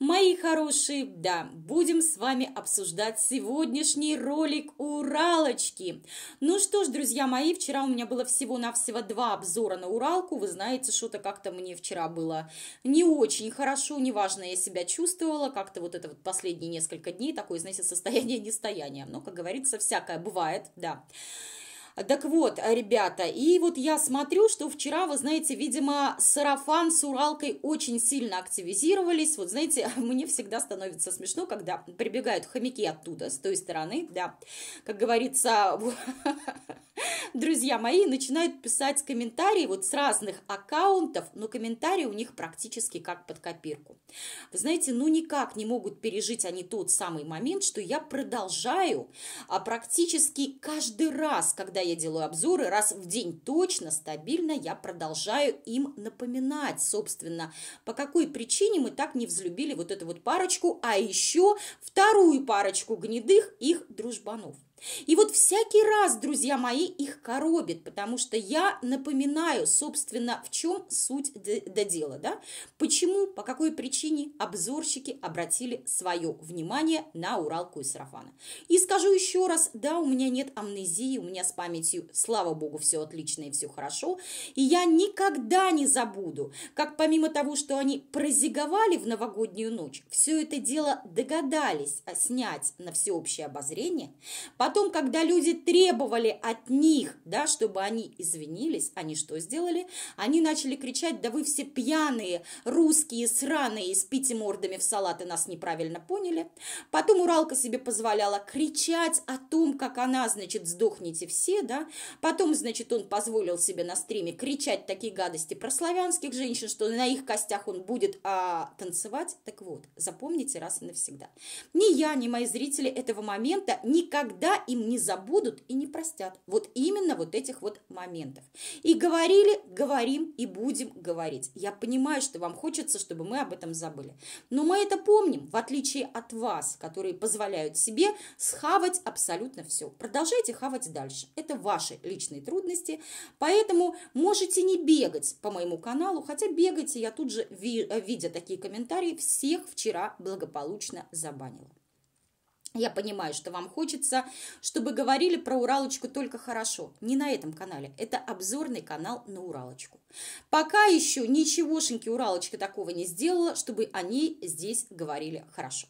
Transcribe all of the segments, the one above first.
Мои хорошие, да, будем с вами обсуждать сегодняшний ролик Уралочки. Ну что ж, друзья мои, вчера у меня было всего-навсего два обзора на Уралку. Вы знаете, что-то как-то мне вчера было не очень хорошо, неважно, я себя чувствовала. Как-то вот это вот последние несколько дней такое, знаете, состояние нестояния. Но, как говорится, всякое бывает, да. Так вот, ребята, и вот я смотрю, что вчера, вы знаете, видимо, сарафан с Уралкой очень сильно активизировались. Вот знаете, мне всегда становится смешно, когда прибегают хомяки оттуда, с той стороны, да, как говорится, друзья мои, начинают писать комментарии вот с разных аккаунтов, но комментарии у них практически как под копирку. Вы знаете, ну никак не могут пережить они тот самый момент, что я продолжаю, а практически каждый раз, когда когда я делаю обзоры, раз в день точно, стабильно я продолжаю им напоминать, собственно, по какой причине мы так не взлюбили вот эту вот парочку, а еще вторую парочку гнедых их дружбанов. И вот всякий раз, друзья мои, их коробит, потому что я напоминаю, собственно, в чем суть до, дела, да? Почему, по какой причине обзорщики обратили свое внимание на Уралку и сарафана? И скажу еще раз, да, у меня нет амнезии, у меня с памятью, слава богу, все отлично и все хорошо, и я никогда не забуду, как помимо того, что они прозиговали в новогоднюю ночь, все это дело догадались а, снять на всеобщее обозрение, потом Потом, когда люди требовали от них, да, чтобы они извинились, они что сделали? Они начали кричать, да вы все пьяные, русские, сраные, спите мордами в салаты нас неправильно поняли. Потом Уралка себе позволяла кричать о том, как она, значит, сдохните все, да. Потом, значит, он позволил себе на стриме кричать такие гадости про славянских женщин, что на их костях он будет а, танцевать. Так вот, запомните раз и навсегда. Ни я, ни мои зрители этого момента никогда им не забудут и не простят. Вот именно вот этих вот моментов. И говорили, говорим и будем говорить. Я понимаю, что вам хочется, чтобы мы об этом забыли. Но мы это помним, в отличие от вас, которые позволяют себе схавать абсолютно все. Продолжайте хавать дальше. Это ваши личные трудности, поэтому можете не бегать по моему каналу, хотя бегайте, я тут же, видя такие комментарии, всех вчера благополучно забанила. Я понимаю, что вам хочется, чтобы говорили про Уралочку только хорошо. Не на этом канале. Это обзорный канал на Уралочку. Пока еще ничегошеньки Уралочка такого не сделала, чтобы они здесь говорили хорошо.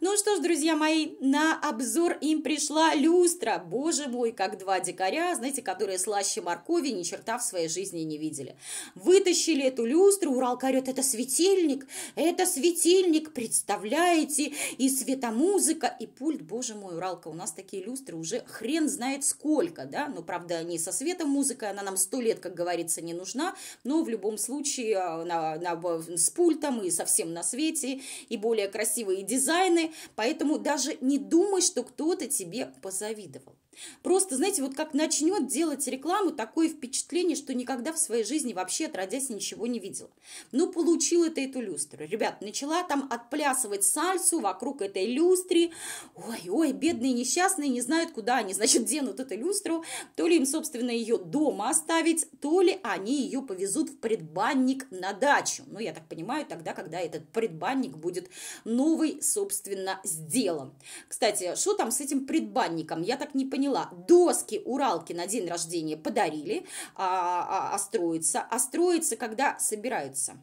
Ну что ж, друзья мои, на обзор им пришла люстра. Боже мой, как два дикаря, знаете, которые слаще моркови ни черта в своей жизни не видели. Вытащили эту люстру, Уралка орет, это светильник, это светильник, представляете, и светомузыка, и пульт, боже мой, Уралка, у нас такие люстры уже хрен знает сколько, да, но ну, правда не со светом музыка, она нам сто лет, как говорится, не нужна, но в любом случае а, на, на, с пультом и совсем на свете, и более красивый дизайн, тайны, поэтому даже не думай, что кто-то тебе позавидовал. Просто, знаете, вот как начнет делать рекламу, такое впечатление, что никогда в своей жизни вообще отродясь ничего не видела. Ну, получила это эту люстру. Ребят, начала там отплясывать сальсу вокруг этой люстры. Ой, ой, бедные несчастные не знают, куда они, значит, денут эту люстру. То ли им, собственно, ее дома оставить, то ли они ее повезут в предбанник на дачу. Ну, я так понимаю, тогда, когда этот предбанник будет новый, собственно, сделан. Кстати, а что там с этим предбанником? Я так не поняла поняла. Доски Уралки на день рождения подарили, а, а, а, а строится, а строится, когда собираются.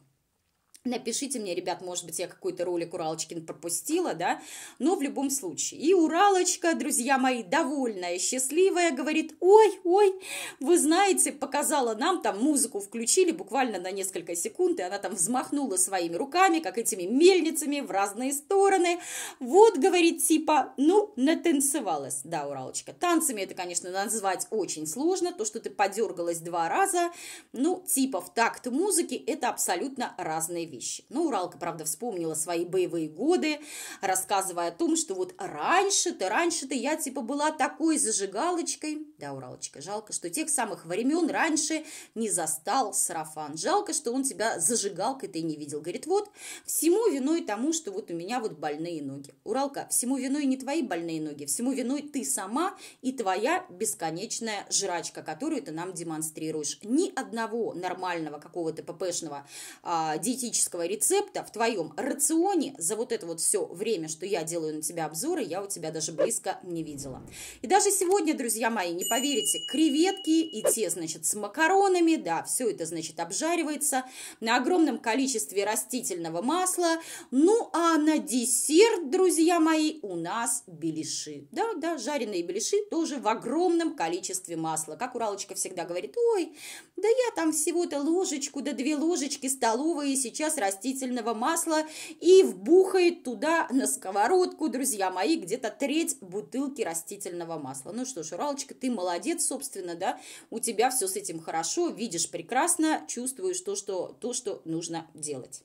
Напишите мне, ребят, может быть, я какой-то ролик Уралочкин пропустила, да, но в любом случае. И Уралочка, друзья мои, довольная, счастливая, говорит, ой, ой, вы знаете, показала нам, там музыку включили буквально на несколько секунд, и она там взмахнула своими руками, как этими мельницами в разные стороны. Вот, говорит, типа, ну, натанцевалась, да, Уралочка. Танцами это, конечно, назвать очень сложно, то, что ты подергалась два раза, ну, типа в такт музыки, это абсолютно разные вещи вещи. Ну, Уралка, правда, вспомнила свои боевые годы, рассказывая о том, что вот раньше-то, раньше-то я типа была такой зажигалочкой, да, Уралочка, жалко, что тех самых времен раньше не застал сарафан. Жалко, что он тебя зажигал, зажигалкой ты не видел. Говорит, вот, всему виной тому, что вот у меня вот больные ноги. Уралка, всему виной не твои больные ноги, всему виной ты сама и твоя бесконечная жрачка, которую ты нам демонстрируешь. Ни одного нормального какого-то ППшного а, диетического рецепта в твоем рационе за вот это вот все время, что я делаю на тебя обзоры, я у тебя даже близко не видела. И даже сегодня, друзья мои, не поверите, креветки и те, значит, с макаронами, да, все это, значит, обжаривается на огромном количестве растительного масла. Ну, а на десерт, друзья мои, у нас беляши. Да, да, жареные беляши тоже в огромном количестве масла. Как Уралочка всегда говорит, ой, да я там всего-то ложечку, да две ложечки столовые сейчас растительного масла и вбухает туда на сковородку, друзья мои, где-то треть бутылки растительного масла. Ну что ж, Уралочка, ты молодец, собственно, да, у тебя все с этим хорошо, видишь прекрасно, чувствуешь то, что, то, что нужно делать.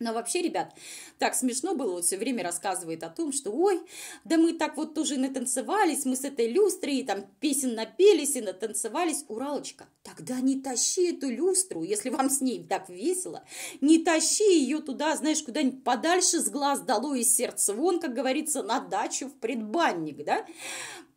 Но вообще, ребят, так смешно было, вот все время рассказывает о том, что ой, да мы так вот тоже натанцевались, мы с этой люстрой и там песен напелись и натанцевались. Уралочка, тогда не тащи эту люстру, если вам с ней так весело, не тащи ее туда, знаешь, куда-нибудь подальше с глаз дало и сердце вон, как говорится, на дачу в предбанник, да?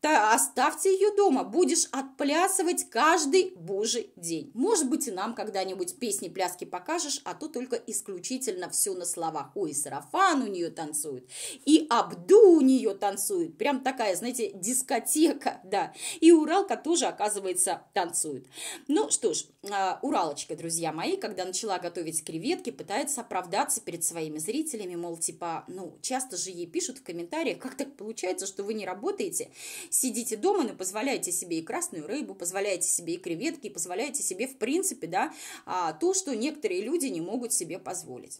Да, оставьте ее дома, будешь отплясывать каждый божий день. Может быть, и нам когда-нибудь песни-пляски покажешь, а то только исключительно все на словах. Ой, сарафан у нее танцует, и Абду у нее танцует. Прям такая, знаете, дискотека, да. И Уралка тоже, оказывается, танцует. Ну что ж, а, Уралочка, друзья мои, когда начала готовить креветки, пытается оправдаться перед своими зрителями, мол, типа, ну, часто же ей пишут в комментариях, как так получается, что вы не работаете, сидите дома, но позволяете себе и красную рыбу, позволяете себе и креветки, позволяете себе, в принципе, да, а, то, что некоторые люди не могут себе позволить.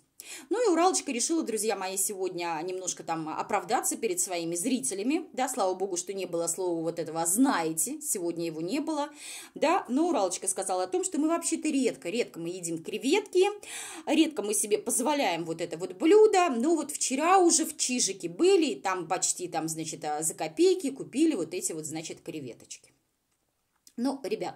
Ну и Уралочка решила, друзья мои, сегодня немножко там оправдаться перед своими зрителями, да, слава богу, что не было слова вот этого «знаете», сегодня его не было, да, но Уралочка сказала о том, что мы вообще-то редко, редко мы едим креветки, редко мы себе позволяем вот это вот блюдо, но вот вчера уже в Чижике были, и там почти там, значит, за копейки купили вот эти вот, значит, креветочки. Ну, ребят,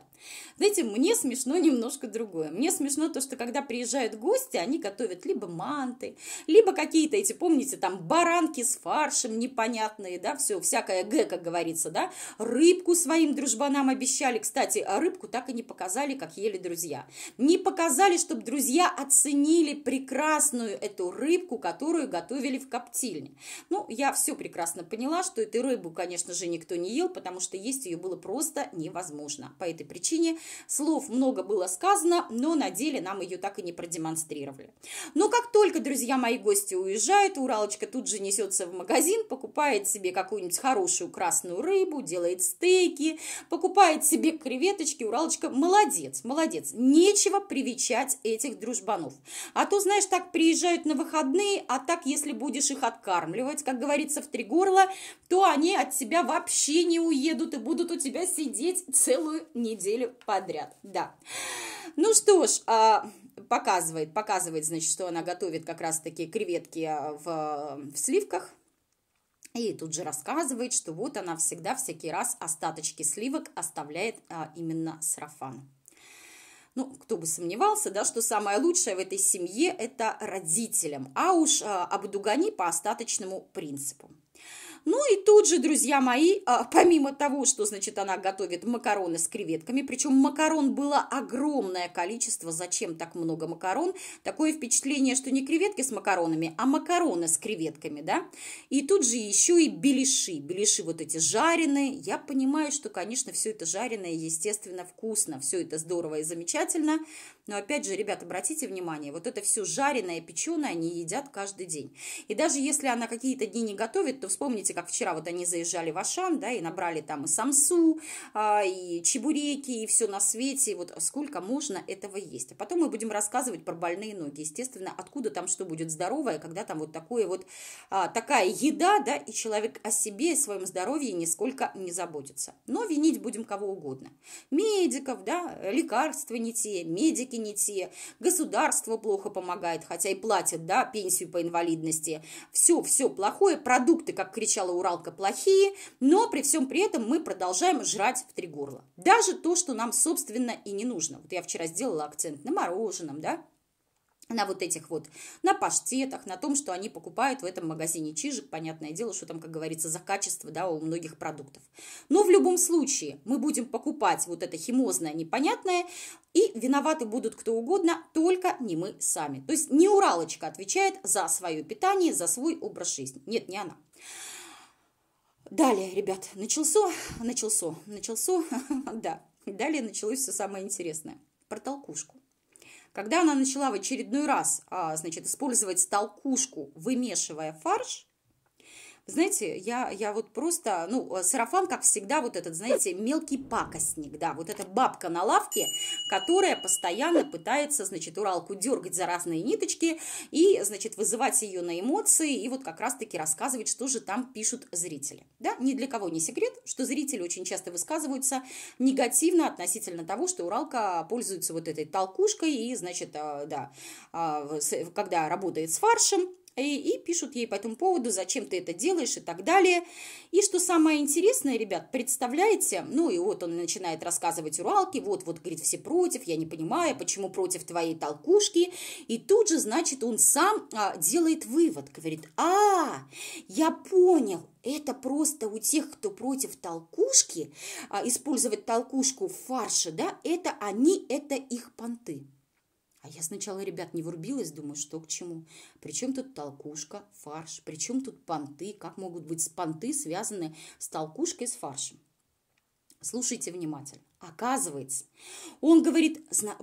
знаете, мне смешно немножко другое. Мне смешно то, что когда приезжают гости, они готовят либо манты, либо какие-то эти, помните, там баранки с фаршем непонятные, да, все, всякое г, как говорится, да. Рыбку своим дружбанам обещали, кстати, а рыбку так и не показали, как ели друзья. Не показали, чтобы друзья оценили прекрасную эту рыбку, которую готовили в коптильне. Ну, я все прекрасно поняла, что эту рыбу, конечно же, никто не ел, потому что есть ее было просто невозможно нужно. По этой причине слов много было сказано, но на деле нам ее так и не продемонстрировали. Но как только, друзья мои, гости уезжают, Уралочка тут же несется в магазин, покупает себе какую-нибудь хорошую красную рыбу, делает стейки, покупает себе креветочки. Уралочка молодец, молодец. Нечего привечать этих дружбанов. А то, знаешь, так приезжают на выходные, а так, если будешь их откармливать, как говорится, в три горла, то они от тебя вообще не уедут и будут у тебя сидеть целый целую неделю подряд, да. Ну что ж, а, показывает, показывает, значит, что она готовит как раз-таки креветки а, в, в сливках. И тут же рассказывает, что вот она всегда, всякий раз остаточки сливок оставляет а, именно сарафан. Ну, кто бы сомневался, да, что самое лучшее в этой семье – это родителям, а уж а, обдугани по остаточному принципу. Ну и тут же, друзья мои, а, помимо того, что, значит, она готовит макароны с креветками, причем макарон было огромное количество, зачем так много макарон? Такое впечатление, что не креветки с макаронами, а макароны с креветками, да? И тут же еще и беляши, беляши вот эти жареные. Я понимаю, что, конечно, все это жареное, естественно, вкусно, все это здорово и замечательно, но опять же, ребят, обратите внимание, вот это все жареное, печеное они едят каждый день. И даже если она какие-то дни не готовит, то вспомните, как вчера вот они заезжали в Ашан, да, и набрали там и самсу, а, и чебуреки, и все на свете. И вот сколько можно этого есть. А потом мы будем рассказывать про больные ноги. Естественно, откуда там что будет здоровое, когда там вот такое вот, а, такая еда, да, и человек о себе о своем здоровье нисколько не заботится. Но винить будем кого угодно. Медиков, да, лекарства не те, медики налоги не те, государство плохо помогает, хотя и платит, да, пенсию по инвалидности. Все, все плохое, продукты, как кричала Уралка, плохие, но при всем при этом мы продолжаем жрать в три горла. Даже то, что нам, собственно, и не нужно. Вот я вчера сделала акцент на мороженом, да, на вот этих вот, на паштетах, на том, что они покупают в этом магазине чижик, понятное дело, что там, как говорится, за качество, да, у многих продуктов. Но в любом случае мы будем покупать вот это химозное, непонятное, и виноваты будут кто угодно, только не мы сами. То есть не Уралочка отвечает за свое питание, за свой образ жизни. Нет, не она. Далее, ребят, начался, начался, начался, да, далее началось все самое интересное, про толкушку. Когда она начала в очередной раз, а, значит, использовать толкушку, вымешивая фарш, знаете, я, я вот просто, ну, э, сарафан, как всегда, вот этот, знаете, мелкий пакостник, да, вот эта бабка на лавке, которая постоянно пытается, значит, уралку дергать за разные ниточки и, значит, вызывать ее на эмоции и вот как раз-таки рассказывать, что же там пишут зрители. Да, ни для кого не секрет, что зрители очень часто высказываются негативно относительно того, что уралка пользуется вот этой толкушкой и, значит, э, да, а, когда работает с фаршем, и, и пишут ей по этому поводу, зачем ты это делаешь и так далее. И что самое интересное, ребят, представляете, ну и вот он начинает рассказывать уралки, вот-вот, говорит, все против, я не понимаю, почему против твоей толкушки. И тут же, значит, он сам а, делает вывод, говорит, а, я понял, это просто у тех, кто против толкушки, а, использовать толкушку в фарше, да, это они, это их понты. А я сначала, ребят, не врубилась, думаю, что к чему. Причем тут толкушка, фарш, причем тут понты, как могут быть понты связаны с толкушкой, с фаршем. Слушайте внимательно. Оказывается, он говорит,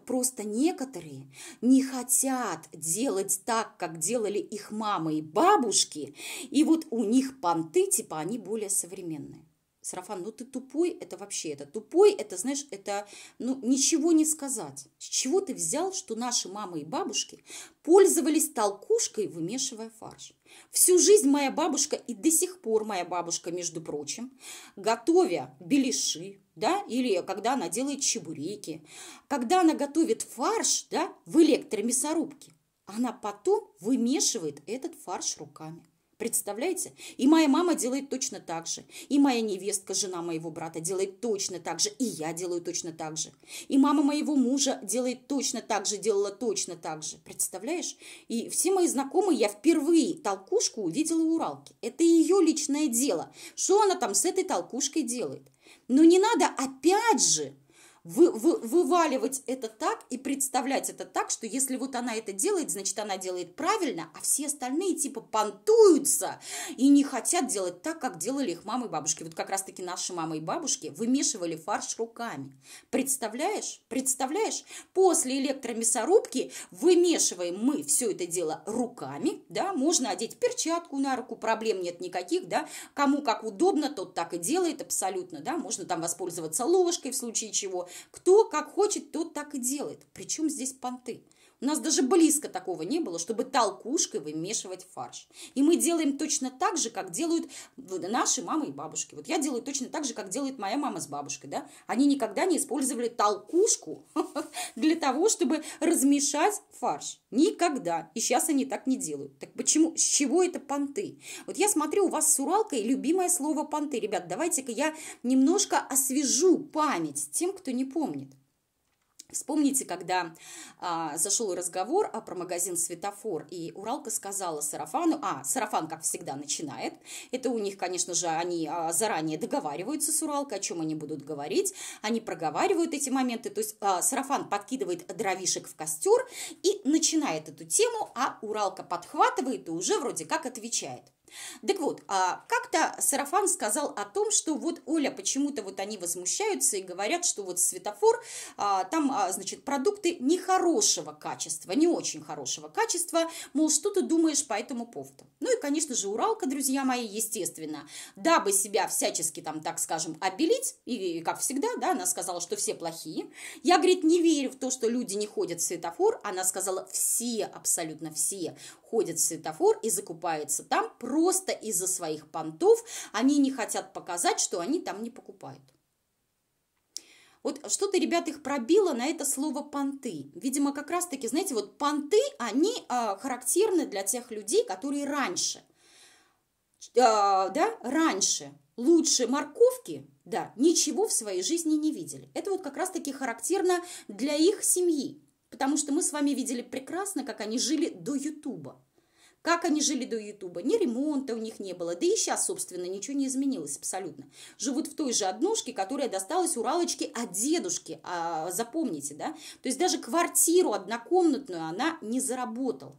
просто некоторые не хотят делать так, как делали их мамы и бабушки, и вот у них понты, типа, они более современные. Сарафан, ну ты тупой, это вообще, это тупой, это, знаешь, это, ну, ничего не сказать. С чего ты взял, что наши мамы и бабушки пользовались толкушкой, вымешивая фарш? Всю жизнь моя бабушка и до сих пор моя бабушка, между прочим, готовя беляши, да, или когда она делает чебуреки, когда она готовит фарш, да, в электромясорубке, она потом вымешивает этот фарш руками. Представляете? И моя мама делает точно так же. И моя невестка, жена моего брата, делает точно так же. И я делаю точно так же. И мама моего мужа делает точно так же, делала точно так же. Представляешь? И все мои знакомые, я впервые толкушку увидела у Уралки. Это ее личное дело. Что она там с этой толкушкой делает? Но не надо опять же вы, вы, вываливать это так и представлять это так, что если вот она это делает, значит, она делает правильно, а все остальные типа понтуются и не хотят делать так, как делали их мамы и бабушки. Вот как раз-таки наши мамы и бабушки вымешивали фарш руками. Представляешь? Представляешь? После электромясорубки вымешиваем мы все это дело руками, да, можно одеть перчатку на руку, проблем нет никаких, да, кому как удобно, тот так и делает абсолютно, да, можно там воспользоваться ложкой в случае чего, кто как хочет, тот так и делает. Причем здесь понты? У нас даже близко такого не было, чтобы толкушкой вымешивать фарш. И мы делаем точно так же, как делают наши мамы и бабушки. Вот я делаю точно так же, как делает моя мама с бабушкой. Да? Они никогда не использовали толкушку для того, чтобы размешать фарш. Никогда. И сейчас они так не делают. Так почему? С чего это понты? Вот я смотрю, у вас с Уралкой любимое слово понты. Ребят, давайте-ка я немножко освежу память тем, кто не не помнит. Вспомните, когда а, зашел разговор а, про магазин «Светофор», и Уралка сказала Сарафану, а, Сарафан, как всегда, начинает, это у них, конечно же, они а, заранее договариваются с Уралкой, о чем они будут говорить, они проговаривают эти моменты, то есть а, Сарафан подкидывает дровишек в костер и начинает эту тему, а Уралка подхватывает и уже вроде как отвечает. Так вот, а как-то Сарафан сказал о том, что вот, Оля, почему-то вот они возмущаются и говорят, что вот светофор, а, там, а, значит, продукты нехорошего качества, не очень хорошего качества, мол, что ты думаешь по этому поводу? Ну и, конечно же, Уралка, друзья мои, естественно, дабы себя всячески там, так скажем, обелить, и, как всегда, да, она сказала, что все плохие. Я, говорит, не верю в то, что люди не ходят в светофор, она сказала, все, абсолютно все ходят в светофор и закупаются там, просто из-за своих понтов они не хотят показать, что они там не покупают. Вот что-то, ребят, их пробило на это слово «понты». Видимо, как раз-таки, знаете, вот понты, они э, характерны для тех людей, которые раньше, э, да, раньше лучше морковки, да, ничего в своей жизни не видели. Это вот как раз-таки характерно для их семьи, потому что мы с вами видели прекрасно, как они жили до Ютуба. Как они жили до Ютуба? Ни ремонта у них не было. Да и сейчас, собственно, ничего не изменилось абсолютно. Живут в той же однушке, которая досталась Уралочке от дедушки. А, запомните, да? То есть даже квартиру однокомнатную она не заработала.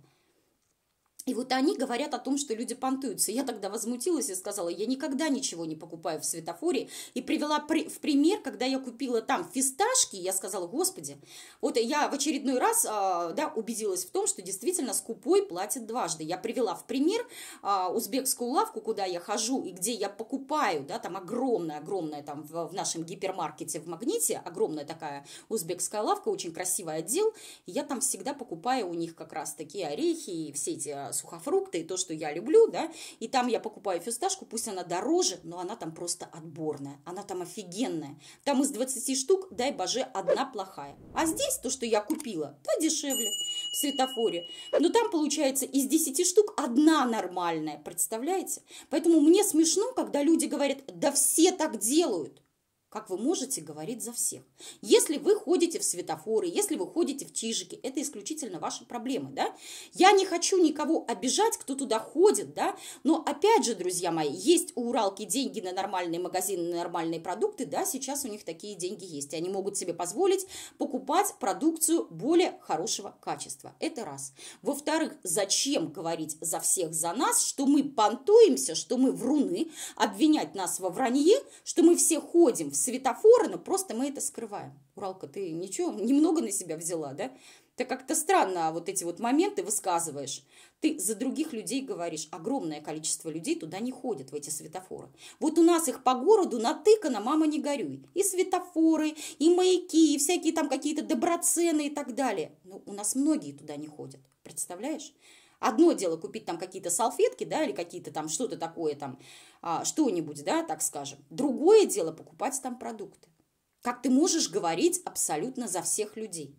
И вот они говорят о том, что люди понтуются. Я тогда возмутилась и сказала, я никогда ничего не покупаю в светофоре. И привела при, в пример, когда я купила там фисташки, я сказала, господи, вот я в очередной раз а, да, убедилась в том, что действительно скупой платит дважды. Я привела в пример а, узбекскую лавку, куда я хожу и где я покупаю, да, там огромная-огромная там в, в нашем гипермаркете в Магните, огромная такая узбекская лавка, очень красивый отдел. И я там всегда покупаю у них как раз такие орехи и все эти а, сухофрукты и то, что я люблю, да, и там я покупаю фисташку, пусть она дороже, но она там просто отборная, она там офигенная. Там из 20 штук, дай боже, одна плохая. А здесь то, что я купила, да, дешевле в светофоре. Но там, получается, из 10 штук одна нормальная, представляете? Поэтому мне смешно, когда люди говорят, да все так делают как вы можете говорить за всех. Если вы ходите в светофоры, если вы ходите в чижики, это исключительно ваши проблемы, да. Я не хочу никого обижать, кто туда ходит, да, но опять же, друзья мои, есть у Уралки деньги на нормальные магазины, на нормальные продукты, да, сейчас у них такие деньги есть, и они могут себе позволить покупать продукцию более хорошего качества, это раз. Во-вторых, зачем говорить за всех за нас, что мы понтуемся, что мы вруны, обвинять нас во вранье, что мы все ходим в Светофоры, но просто мы это скрываем. Уралка, ты ничего, немного на себя взяла, да? Ты как-то странно а вот эти вот моменты высказываешь. Ты за других людей говоришь. Огромное количество людей туда не ходят, в эти светофоры. Вот у нас их по городу натыкано, мама не горюй. И светофоры, и маяки, и всякие там какие-то доброцены и так далее. Но у нас многие туда не ходят, представляешь? Одно дело купить там какие-то салфетки, да, или какие-то там что-то такое там, а, что-нибудь, да, так скажем. Другое дело покупать там продукты. Как ты можешь говорить абсолютно за всех людей?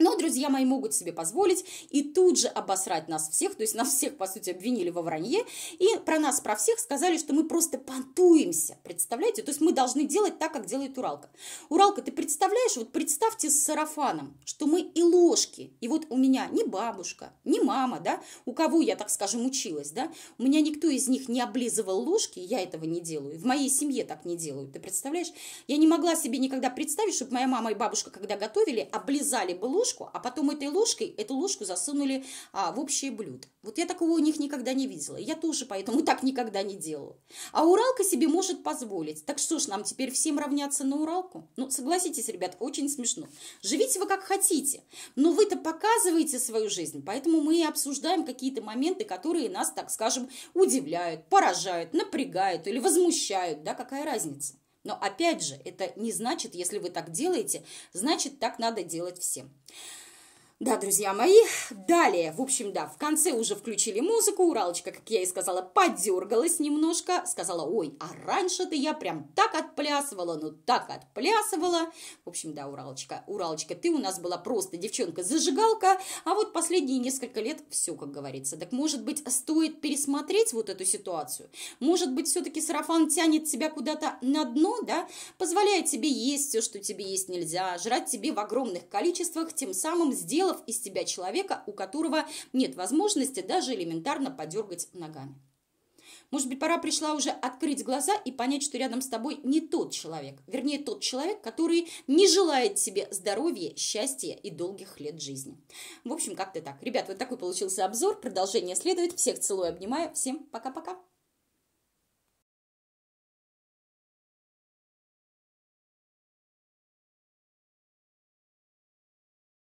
Но друзья мои могут себе позволить и тут же обосрать нас всех, то есть нас всех, по сути, обвинили во вранье, и про нас, про всех сказали, что мы просто понтуемся, представляете? То есть мы должны делать так, как делает Уралка. Уралка, ты представляешь, вот представьте с сарафаном, что мы и ложки, и вот у меня не бабушка, не мама, да, у кого я, так скажем, училась, да, у меня никто из них не облизывал ложки, я этого не делаю, в моей семье так не делают, ты представляешь? Я не могла себе никогда представить, чтобы моя мама и бабушка, когда готовили, облизали бы ложки, ложку, а потом этой ложкой эту ложку засунули а, в общее блюдо. Вот я такого у них никогда не видела. Я тоже поэтому так никогда не делала. А Уралка себе может позволить. Так что ж нам теперь всем равняться на Уралку? Ну, согласитесь, ребят, очень смешно. Живите вы как хотите, но вы-то показываете свою жизнь, поэтому мы и обсуждаем какие-то моменты, которые нас, так скажем, удивляют, поражают, напрягают или возмущают, да, какая разница. Но опять же, это не значит, если вы так делаете, значит так надо делать всем. Да, друзья мои, далее, в общем, да, в конце уже включили музыку, Уралочка, как я и сказала, подергалась немножко, сказала, ой, а раньше-то я прям так отплясывала, ну так отплясывала. В общем, да, Уралочка, Уралочка, ты у нас была просто девчонка-зажигалка, а вот последние несколько лет все, как говорится. Так, может быть, стоит пересмотреть вот эту ситуацию? Может быть, все-таки сарафан тянет тебя куда-то на дно, да? Позволяет тебе есть все, что тебе есть нельзя, жрать тебе в огромных количествах, тем самым сделать сделав из себя человека, у которого нет возможности даже элементарно подергать ногами. Может быть, пора пришла уже открыть глаза и понять, что рядом с тобой не тот человек. Вернее, тот человек, который не желает себе здоровья, счастья и долгих лет жизни. В общем, как-то так. Ребят, вот такой получился обзор. Продолжение следует. Всех целую, обнимаю. Всем пока-пока.